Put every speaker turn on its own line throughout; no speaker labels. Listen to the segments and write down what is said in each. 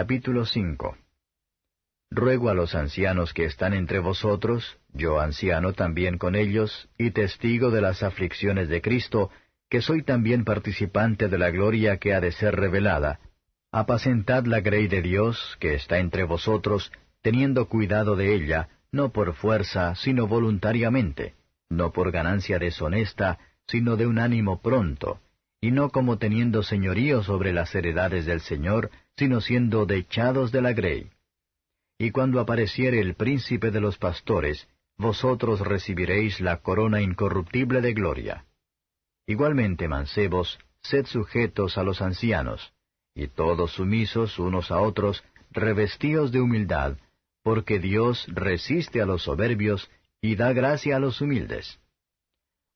Capítulo 5 Ruego a los ancianos que están entre vosotros, yo anciano también con ellos, y testigo de las aflicciones de Cristo, que soy también participante de la gloria que ha de ser revelada, apacentad la grey de Dios, que está entre vosotros, teniendo cuidado de ella, no por fuerza, sino voluntariamente, no por ganancia deshonesta, sino de un ánimo pronto, y no como teniendo señorío sobre las heredades del Señor, sino siendo dechados de la grey. Y cuando apareciere el príncipe de los pastores, vosotros recibiréis la corona incorruptible de gloria. Igualmente, mancebos, sed sujetos a los ancianos, y todos sumisos unos a otros, revestíos de humildad, porque Dios resiste a los soberbios y da gracia a los humildes.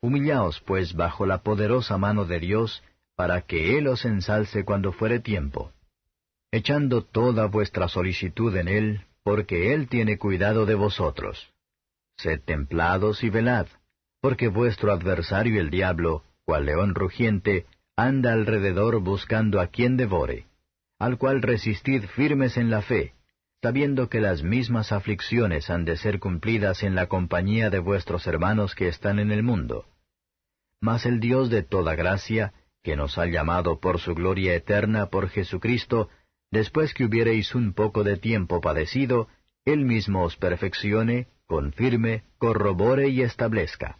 Humillaos pues bajo la poderosa mano de Dios, para que Él os ensalce cuando fuere tiempo, echando toda vuestra solicitud en Él, porque Él tiene cuidado de vosotros. Sed templados y velad, porque vuestro adversario el diablo, cual león rugiente, anda alrededor buscando a quien devore, al cual resistid firmes en la fe, sabiendo que las mismas aflicciones han de ser cumplidas en la compañía de vuestros hermanos que están en el mundo. Mas el Dios de toda gracia, que nos ha llamado por su gloria eterna por Jesucristo, después que hubiereis un poco de tiempo padecido, Él mismo os perfeccione, confirme, corrobore y establezca.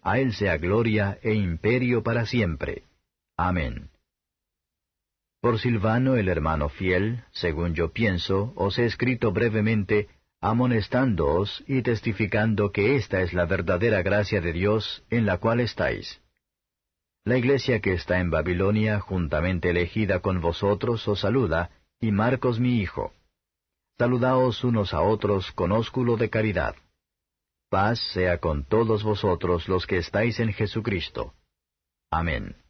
A Él sea gloria e imperio para siempre. Amén. Por Silvano el hermano fiel, según yo pienso, os he escrito brevemente, amonestándoos y testificando que esta es la verdadera gracia de Dios en la cual estáis. La iglesia que está en Babilonia, juntamente elegida con vosotros, os saluda, y Marcos mi hijo. Saludaos unos a otros con ósculo de caridad. Paz sea con todos vosotros los que estáis en Jesucristo. Amén.